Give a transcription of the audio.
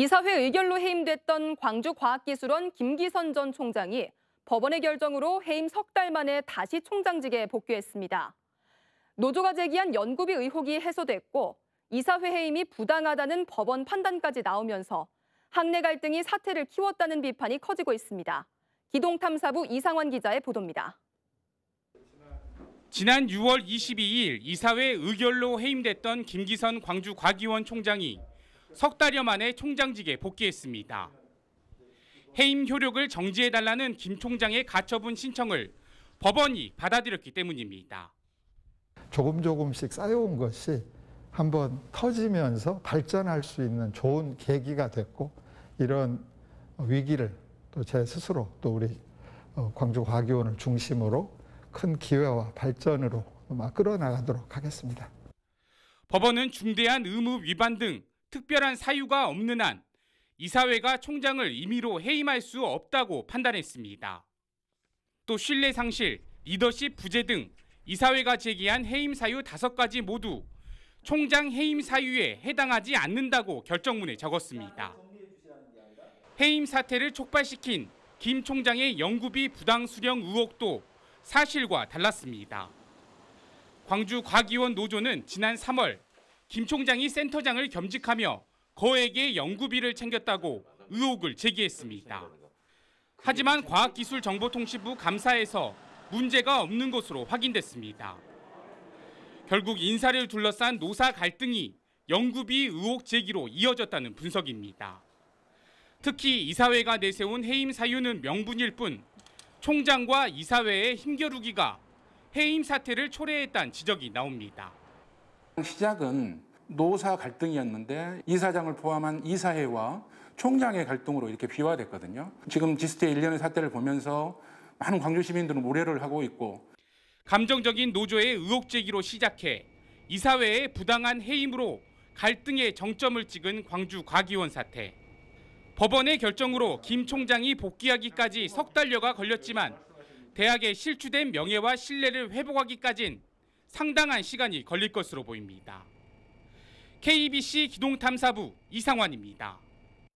이사회 의결로 해임됐던 광주과학기술원 김기선 전 총장이 법원의 결정으로 해임 석 달 만에 다시 총장직에 복귀했습니다. 노조가 제기한 연구비 의혹이 해소됐고 이사회 해임이 부당하다는 법원 판단까지 나오면서 학내 갈등이 사태를 키웠다는 비판이 커지고 있습니다. 기동탐사부 이상환 기자의 보도입니다. 지난 6월 22일 이사회 의결로 해임됐던 김기선 광주과기원 총장이 석 달여 만에 총장직에 복귀했습니다. 해임 효력을 정지해달라는 김 총장의 가처분 신청을 법원이 받아들였기 때문입니다. 조금 조금씩 쌓여온 것이 한번 터지면서 발전할 수 있는 좋은 계기가 됐고 이런 위기를 또 제 스스로 또 우리 어, 광주과학위원을 중심으로 큰 기회와 발전으로 끌어나가도록 하겠습니다. 법원은 중대한 의무 위반 등 특별한 사유가 없는 한 이사회가 총장을 임의로 해임할 수 없다고 판단했습니다. 또 신뢰 상실, 리더십 부재 등 이사회가 제기한 해임 사유 5가지 모두 총장 해임 사유에 해당하지 않는다고 결정문에 적었습니다. 해임 사태를 촉발시킨 김 총장의 연구비 부당 수령 의혹도 사실과 달랐습니다. 광주 과기원 노조는 지난 3월 김 총장이 센터장을 겸직하며 거액의 연구비를 챙겼다고 의혹을 제기했습니다. 하지만 과학기술정보통신부 감사에서 문제가 없는 것으로 확인됐습니다. 결국 인사를 둘러싼 노사 갈등이 연구비 의혹 제기로 이어졌다는 분석입니다. 특히 이사회가 내세운 해임 사유는 명분일 뿐 총장과 이사회의 힘겨루기가 해임 사태를 초래했다는 지적이 나옵니다. 시작은 노사 갈등이었는데 이사장을 포함한 이사회와 총장의 갈등으로 이렇게 비화됐거든요. 지금 지스트의 일련의 사태를 보면서 많은 광주 시민들은 우려를 하고 있고 감정적인 노조의 의혹 제기로 시작해 이사회의 부당한 해임으로 갈등의 정점을 찍은 광주 과기원 사태. 법원의 결정으로 김 총장이 복귀하기까지 석 달여가 걸렸지만 대학에 실추된 명예와 신뢰를 회복하기까진 상당한 시간이 걸릴 것으로 보입니다. KBC 기동탐사부 이상환입니다.